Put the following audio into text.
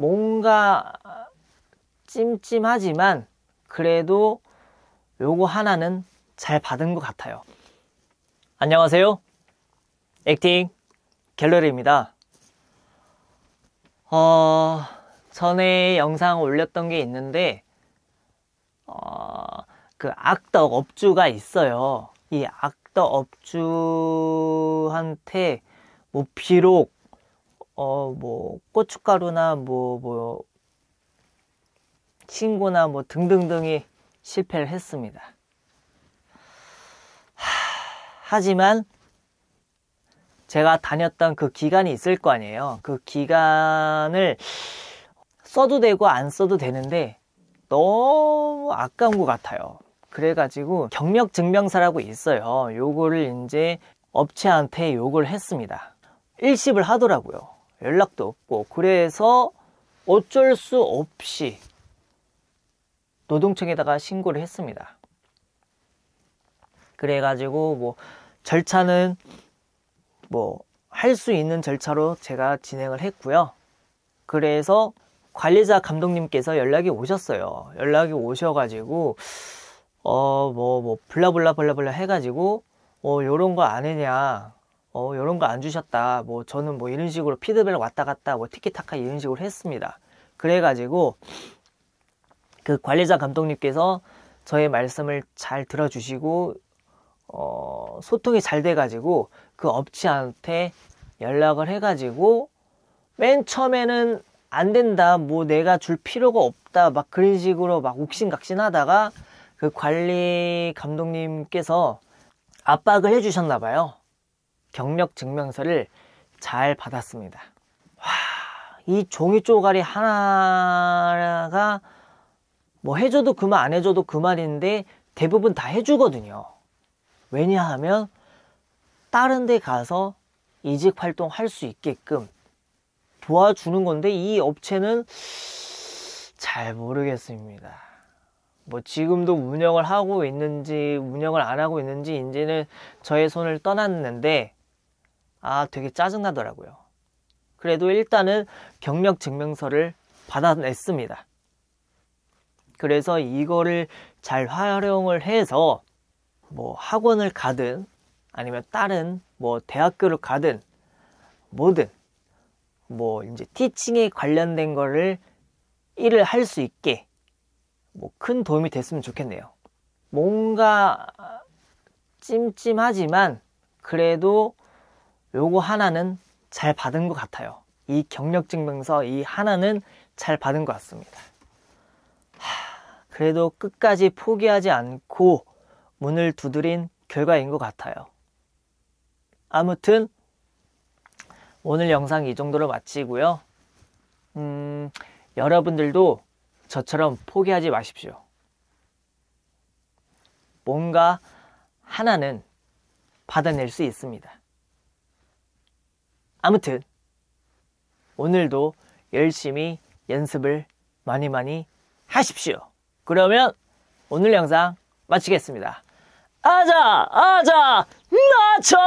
뭔가 찜찜하지만 그래도 요거 하나는 잘 받은 것 같아요. 안녕하세요. 액팅 갤러리입니다. 어, 전에 영상 올렸던 게 있는데, 어, 그 악덕 업주가 있어요. 이 악덕 업주한테 뭐 비록 어, 뭐, 고춧가루나 뭐, 뭐, 친구나 뭐 등등등이 실패를 했습니다. 하, 지만 제가 다녔던 그 기간이 있을 거 아니에요. 그 기간을 써도 되고 안 써도 되는데 너무 아까운 것 같아요. 그래가지고 경력 증명서라고 있어요. 요거를 이제 업체한테 요걸 했습니다. 일십을 하더라고요. 연락도 없고 그래서 어쩔 수 없이 노동청에다가 신고를 했습니다. 그래가지고 뭐 절차는 뭐 할 수 있는 절차로 제가 진행을 했고요. 그래서 관리자 감독님께서 연락이 오셨어요. 연락이 오셔가지고 어 뭐뭐 뭐 블라블라 블라블라 해가지고 어 요런 거안 해냐 어, 이런 거 안 주셨다. 뭐 저는 뭐 이런 식으로 피드백 왔다 갔다 뭐 티키타카 이런 식으로 했습니다. 그래가지고 그 관리자 감독님께서 저의 말씀을 잘 들어주시고 어, 소통이 잘 돼가지고 그 업체한테 연락을 해가지고 맨 처음에는 안 된다, 뭐 내가 줄 필요가 없다, 막 그런 식으로 막 욱신각신 하다가 그 관리 감독님께서 압박을 해주셨나봐요. 경력 증명서를 잘 받았습니다. 와, 이 종이 쪼가리 하나가 뭐 해줘도 그만 안 해줘도 그만인데 대부분 다 해주거든요. 왜냐하면 다른 데 가서 이직 활동할 수 있게끔 도와주는 건데 이 업체는 잘 모르겠습니다. 뭐 지금도 운영을 하고 있는지 운영을 안 하고 있는지 이제는 저의 손을 떠났는데 아, 되게 짜증나더라고요. 그래도 일단은 경력 증명서를 받아냈습니다. 그래서 이거를 잘 활용을 해서 뭐 학원을 가든 아니면 다른 뭐 대학교를 가든 뭐든 뭐 이제 티칭에 관련된 거를 일을 할 수 있게 뭐 큰 도움이 됐으면 좋겠네요. 뭔가 찜찜하지만 그래도 요거 하나는 잘 받은 것 같아요. 이 경력증명서 이 하나는 잘 받은 것 같습니다. 하, 그래도 끝까지 포기하지 않고 문을 두드린 결과인 것 같아요. 아무튼 오늘 영상 이 정도로 마치고요. 음, 여러분들도 저처럼 포기하지 마십시오. 뭔가 하나는 받아낼 수 있습니다. 아무튼 오늘도 열심히 연습을 많이 많이 하십시오. 그러면 오늘 영상 마치겠습니다. 아자 아자 나쳐